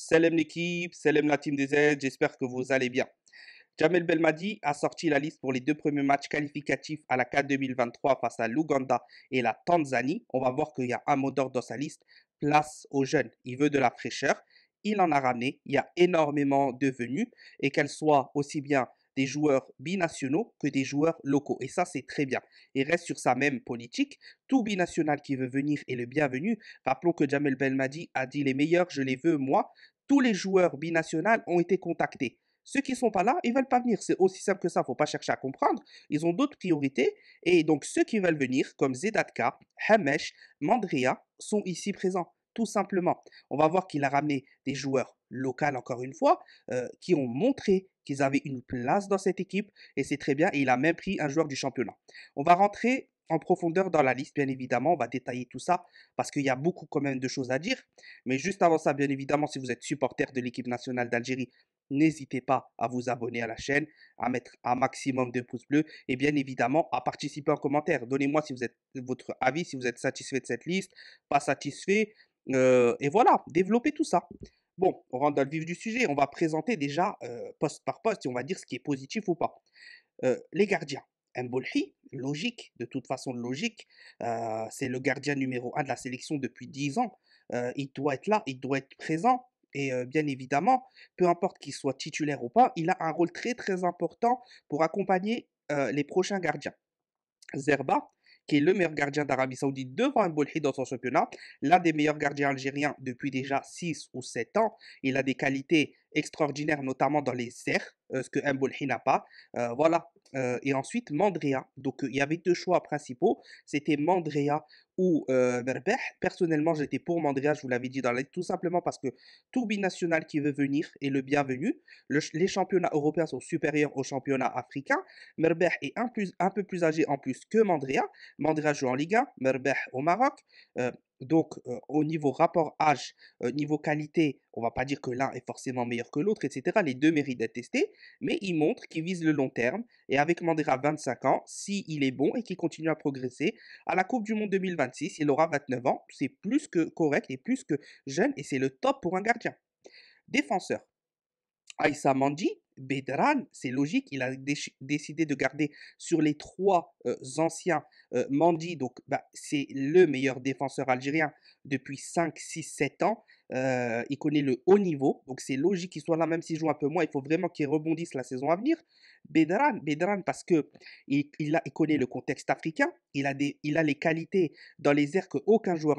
Salam l'équipe, salam la team des aides, j'espère que vous allez bien. Jamel Belmadi a sorti la liste pour les deux premiers matchs qualificatifs à la CA 2023 face à l'Ouganda et la Tanzanie. On va voir qu'il y a un mot d'ordre dans sa liste, place aux jeunes. Il veut de la fraîcheur, il en a ramené, il y a énormément de venues et qu'elles soient aussi bien des joueurs binationaux que des joueurs locaux. Et ça, c'est très bien. il reste sur sa même politique. Tout binational qui veut venir est le bienvenu. Rappelons que Jamel Belmadi a dit les meilleurs, je les veux, moi. Tous les joueurs binationaux ont été contactés. Ceux qui sont pas là, ils veulent pas venir. C'est aussi simple que ça, faut pas chercher à comprendre. Ils ont d'autres priorités. Et donc, ceux qui veulent venir, comme Zedatka, Hamesh, Mandria, sont ici présents tout simplement. On va voir qu'il a ramené des joueurs locaux, encore une fois, euh, qui ont montré qu'ils avaient une place dans cette équipe, et c'est très bien, et il a même pris un joueur du championnat. On va rentrer en profondeur dans la liste, bien évidemment. On va détailler tout ça parce qu'il y a beaucoup quand même de choses à dire. Mais juste avant ça, bien évidemment, si vous êtes supporter de l'équipe nationale d'Algérie, n'hésitez pas à vous abonner à la chaîne, à mettre un maximum de pouces bleus et bien évidemment à participer en commentaire. Donnez-moi si vous êtes votre avis, si vous êtes satisfait de cette liste, pas satisfait, euh, et voilà, développer tout ça. Bon, on rentre dans le vif du sujet, on va présenter déjà euh, poste par poste et on va dire ce qui est positif ou pas. Euh, les gardiens. Mbolhi, logique, de toute façon logique, c'est le gardien numéro 1 de la sélection depuis 10 ans. il doit être là, il doit être présent. Et bien évidemment, peu importe qu'il soit titulaire ou pas, il a un rôle très très important pour accompagner les prochains gardiens. Zerba, qui est le meilleur gardien d'Arabie Saoudite devant un dans son championnat, l'un des meilleurs gardiens algériens depuis déjà 6 ou 7 ans. Il a des qualités extraordinaire, notamment dans les serres, euh, ce que Mbolhi n'a pas. Euh, voilà. Euh, et ensuite, Mandrea. Donc, il y avait deux choix principaux. C'était Mandrea ou euh, Personnellement, j'étais pour Mandrea, je vous l'avais dit dans la tout simplement parce que tout binational qui veut venir est le bienvenu. les championnats européens sont supérieurs aux championnats africains. Merbeh est un, plus, un peu plus âgé en plus que Mandrea. Mandrea joue en Liga, Merbeh au Maroc. Donc, au niveau rapport âge, niveau qualité, on va pas dire que l'un est forcément meilleur que l'autre, etc. Les deux méritent d'être testés, mais il montre qu'ils vise le long terme. Et avec Mandera 25 ans, s'il est bon et qu'il continue à progresser, à la Coupe du Monde 2026, il aura 29 ans. C'est plus que correct et plus que jeune, et c'est le top pour un gardien. Défenseur. Aïssa Mandi, Bedran, c'est logique, il a décidé de garder sur les trois euh, anciens euh, Mandi, donc bah, c'est le meilleur défenseur algérien depuis 5, 6, 7 ans. Euh, il connaît le haut niveau, donc c'est logique qu'il soit là, même s'il joue un peu moins, il faut vraiment qu'il rebondisse la saison à venir. Bedran, Bedran parce que il, connaît le contexte africain, il a, des, les qualités dans les airs qu'aucun joueur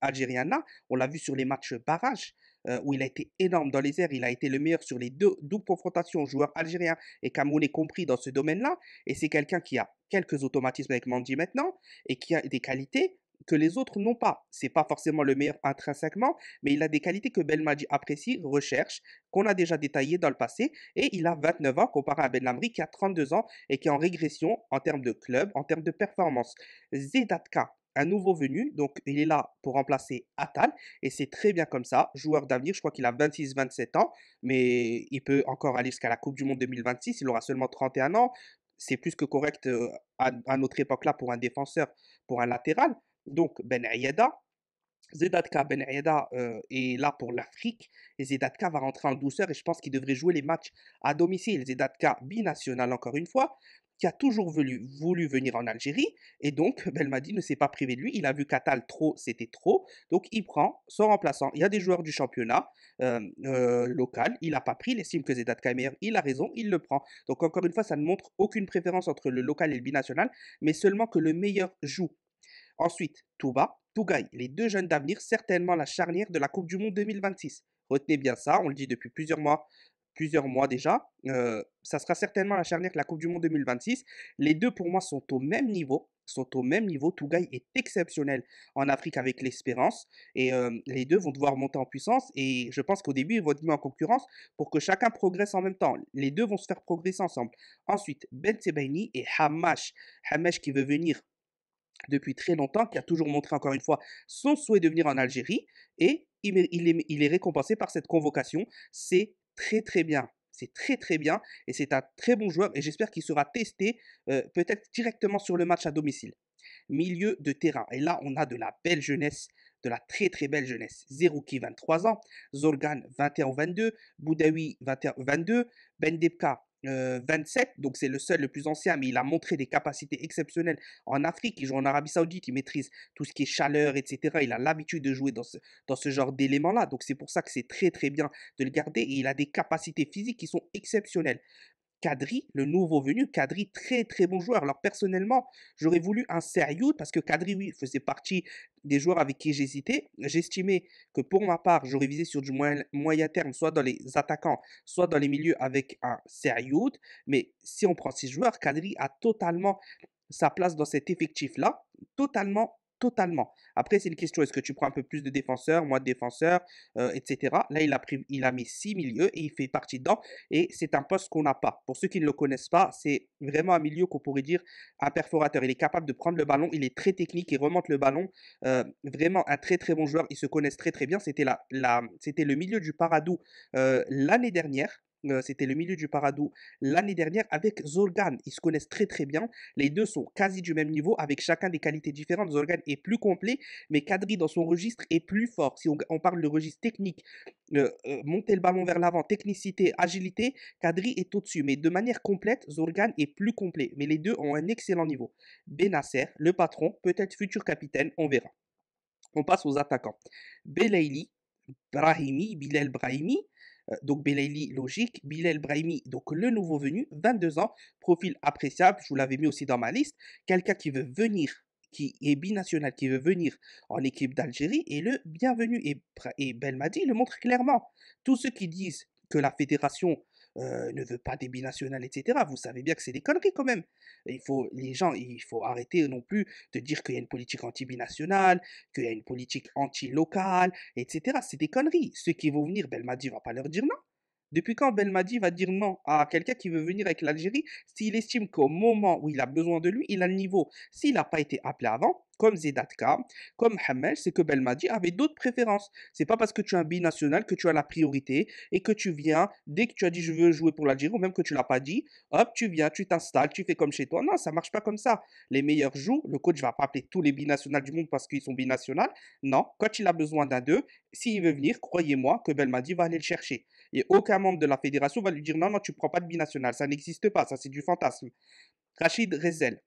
algérien n'a. On l'a vu sur les matchs barrages. Euh, où il a été énorme dans les airs. Il a été le meilleur sur les deux doubles confrontations, joueurs algériens et camerounais compris dans ce domaine-là. Et c'est quelqu'un qui a quelques automatismes avec Mandi maintenant et qui a des qualités que les autres n'ont pas. C'est pas forcément le meilleur intrinsèquement, mais il a des qualités que Belmadi apprécie, recherche, qu'on a déjà détaillées dans le passé, et il a 29 ans comparé à Benlamri qui a 32 ans et qui est en régression en termes de club, en termes de performance. Zedatka, un nouveau venu. Donc, il est là pour remplacer Atal. Et c'est très bien comme ça. Joueur d'avenir, je crois qu'il a 26-27 ans. Mais il peut encore aller jusqu'à la Coupe du Monde 2026. Il aura seulement 31 ans. C'est plus que correct euh, à, notre époque-là pour un défenseur, pour un latéral. Donc, Ben Ayeda, Zedatka Ben Ayeda euh, est là pour l'Afrique et Zedatka va rentrer en douceur et je pense qu'il devrait jouer les matchs à domicile. Zedatka binational encore une fois qui a toujours voulu, venir en Algérie. Et donc, Belmadi ne s'est pas privé de lui. Il a vu Catal trop, c'était trop. Donc, il prend son remplaçant. Il y a des joueurs du championnat euh, euh, local. Il n'a pas pris. les estime que Zedat Kaimer, il a raison. Il le prend. Donc, encore une fois, ça ne montre aucune préférence entre le local et le binational, mais seulement que le meilleur joue. Ensuite, Touba, Tougaï, les deux jeunes d'avenir, certainement la charnière de la Coupe du Monde 2026. Retenez bien ça, on le dit depuis plusieurs mois plusieurs mois déjà. Euh, ça sera certainement la charnière de la Coupe du Monde 2026. Les deux, pour moi, sont au même niveau. Sont au même niveau. Tougaï est exceptionnel en Afrique avec l'espérance. Et euh, les deux vont devoir monter en puissance. Et je pense qu'au début, ils vont être mis en concurrence pour que chacun progresse en même temps. Les deux vont se faire progresser ensemble. Ensuite, Ben Sebaini et Hamash. Hamash qui veut venir depuis très longtemps, qui a toujours montré encore une fois son souhait de venir en Algérie. Et il est, il est, récompensé par cette convocation. C'est très très bien. C'est très très bien et c'est un très bon joueur et j'espère qu'il sera testé peut-être directement sur le match à domicile. Milieu de terrain. Et là, on a de la belle jeunesse, de la très très belle jeunesse. Zerouki, 23 ans. Zorgan, 21-22. Boudawi 21-22. Bendepka. 27, euh, donc c'est le seul le plus ancien, mais il a montré des capacités exceptionnelles en Afrique. Il joue en Arabie Saoudite, il maîtrise tout ce qui est chaleur, etc. Il a l'habitude de jouer dans ce, dans ce genre d'éléments-là, donc c'est pour ça que c'est très très bien de le garder. Et il a des capacités physiques qui sont exceptionnelles. Kadri, le nouveau venu, Kadri, très très bon joueur. Alors personnellement, j'aurais voulu un Serioud, parce que Kadri, oui, faisait partie des joueurs avec qui j'hésitais. J'estimais que pour ma part, j'aurais visé sur du moyen, terme, soit dans les attaquants, soit dans les milieux avec un Serioud, Mais si on prend six joueurs, Kadri a totalement sa place dans cet effectif-là, totalement totalement. Après, c'est une question, est-ce que tu prends un peu plus de défenseurs, moins de défenseurs, euh, etc. Là, il a, pris, il a mis six milieux et il fait partie dedans. Et c'est un poste qu'on n'a pas. Pour ceux qui ne le connaissent pas, c'est vraiment un milieu qu'on pourrait dire un perforateur. Il est capable de prendre le ballon, il est très technique, il remonte le ballon. Euh, vraiment un très très bon joueur. Ils se connaissent très très bien. C'était la, la, le milieu du Paradou euh, l'année dernière euh, c'était le milieu du Paradou l'année dernière avec Zorgan. Ils se connaissent très très bien. Les deux sont quasi du même niveau avec chacun des qualités différentes. Zorgan est plus complet, mais Kadri dans son registre est plus fort. Si on, parle de registre technique, euh, euh, monter le ballon vers l'avant, technicité, agilité, Kadri est au-dessus. Mais de manière complète, Zorgan est plus complet. Mais les deux ont un excellent niveau. Benasser, le patron, peut-être futur capitaine, on verra. On passe aux attaquants. Belaili, Brahimi, Bilal Brahimi, euh, donc Belaili, logique. Bilal Brahimi, donc le nouveau venu, 22 ans, profil appréciable, je vous l'avais mis aussi dans ma liste. Quelqu'un qui veut venir qui est binational, qui veut venir en équipe d'Algérie, est le bienvenu. Et, et Belmadi le montre clairement. Tous ceux qui disent que la fédération euh, ne veut pas des binationales, etc. Vous savez bien que c'est des conneries quand même. Il faut, les gens, il faut arrêter non plus de dire qu'il y a une politique anti-binationale, qu'il y a une politique anti-locale, etc. C'est des conneries. Ceux qui vont venir, Belmadi va pas leur dire non. Depuis quand Belmadi va dire non à quelqu'un qui veut venir avec l'Algérie s'il estime qu'au moment où il a besoin de lui, il a le niveau S'il n'a pas été appelé avant, comme Zedatka, comme Hamel, c'est que Belmadi avait d'autres préférences. C'est pas parce que tu es un binational que tu as la priorité et que tu viens, dès que tu as dit je veux jouer pour l'Algérie, ou même que tu l'as pas dit, hop, tu viens, tu t'installes, tu fais comme chez toi. Non, ça marche pas comme ça. Les meilleurs jouent, le coach va pas appeler tous les binationales du monde parce qu'ils sont binationales. Non, quand il a besoin d'un d'eux, s'il veut venir, croyez-moi que Belmadi va aller le chercher. Et aucun membre de la fédération va lui dire non, non, tu prends pas de binational, ça n'existe pas, ça c'est du fantasme. Rachid Rezel,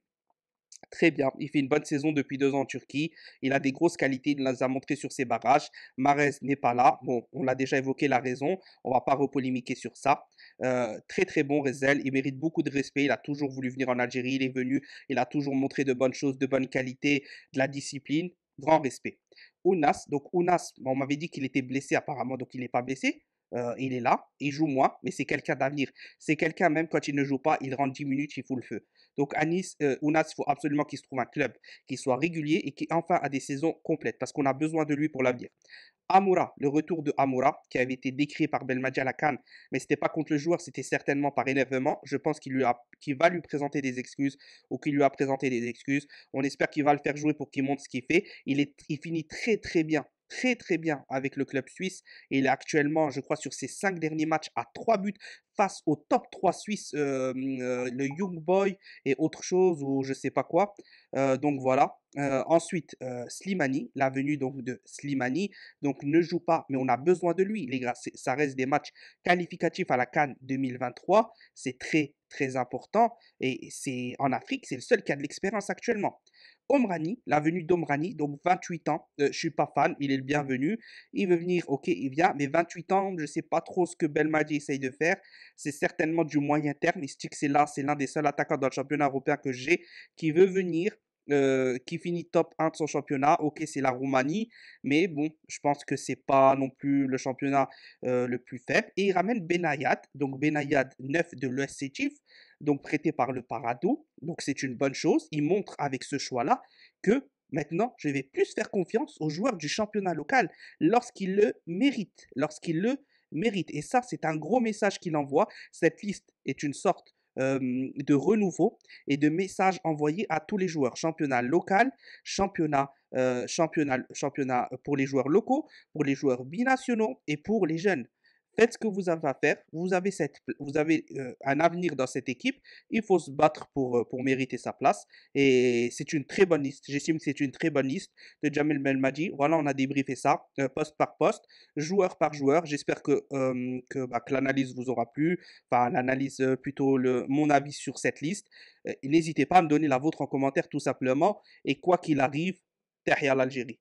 Très bien, il fait une bonne saison depuis deux ans en Turquie. Il a des grosses qualités, il les a montrées sur ses barrages. Marez n'est pas là. Bon, on l'a déjà évoqué la raison, on va pas repolémiquer sur ça. Euh, très très bon Rezel, il mérite beaucoup de respect. Il a toujours voulu venir en Algérie, il est venu, il a toujours montré de bonnes choses, de bonnes qualités, de la discipline. Grand respect. Ounas, donc Ounas, on m'avait dit qu'il était blessé apparemment, donc il n'est pas blessé. Euh, il est là, il joue moins, mais c'est quelqu'un d'avenir. C'est quelqu'un, même quand il ne joue pas, il rentre 10 minutes, il fout le feu. Donc à Nice, il euh, faut absolument qu'il se trouve un club qui soit régulier et qui enfin a des saisons complètes, parce qu'on a besoin de lui pour l'avenir. Amoura, le retour de Amoura, qui avait été décrit par Belmadi à la mais ce n'était pas contre le joueur, c'était certainement par élèvement. Je pense qu'il va lui présenter des excuses ou qu'il lui a présenté des excuses. On espère qu'il va le faire jouer pour qu'il montre ce qu'il fait. il finit très très bien très très bien avec le club suisse. Et il est actuellement, je crois, sur ses cinq derniers matchs à trois buts face au top 3 suisse, euh, euh, le Young Boy et autre chose ou je sais pas quoi. Euh, donc voilà. ensuite, Slimani, la venue donc de Slimani, donc ne joue pas, mais on a besoin de lui, les gars. Ça reste des matchs qualificatifs à la Cannes 2023. C'est très très important et c'est en Afrique, c'est le seul qui a de l'expérience actuellement. Omrani, la venue d'Omrani, donc 28 ans, je euh, je suis pas fan, il est le bienvenu, il veut venir, ok, il vient, mais 28 ans, je sais pas trop ce que Belmadi essaye de faire, c'est certainement du moyen terme, il se que c'est là, c'est l'un des seuls attaquants dans le championnat européen que j'ai, qui veut venir, euh, qui finit top 1 de son championnat. Ok, c'est la Roumanie, mais bon, je pense que c'est pas non plus le championnat euh, le plus faible. Et il ramène Benayad, donc Benayad 9 de l'USC Chief, donc prêté par le Parado. Donc c'est une bonne chose. Il montre avec ce choix-là que maintenant, je vais plus faire confiance aux joueurs du championnat local lorsqu'ils le méritent, lorsqu'ils le méritent. Et ça, c'est un gros message qu'il envoie. Cette liste est une sorte de renouveau et de message envoyé à tous les joueurs. Championnat local, championnat, championnat, championnat pour les joueurs locaux, pour les joueurs binationaux et pour les jeunes. Faites ce que vous avez à faire. Vous avez, cette, vous avez euh, un avenir dans cette équipe. Il faut se battre pour, euh, pour mériter sa place. Et c'est une très bonne liste. J'estime que c'est une très bonne liste de Jamel Belmadi. Voilà, on a débriefé ça, euh, poste par poste, joueur par joueur. J'espère que, bah, l'analyse vous aura plu. Enfin, l'analyse, plutôt le, mon avis sur cette liste. N'hésitez pas à me donner la vôtre en commentaire, tout simplement. Et quoi qu'il arrive, derrière l'Algérie.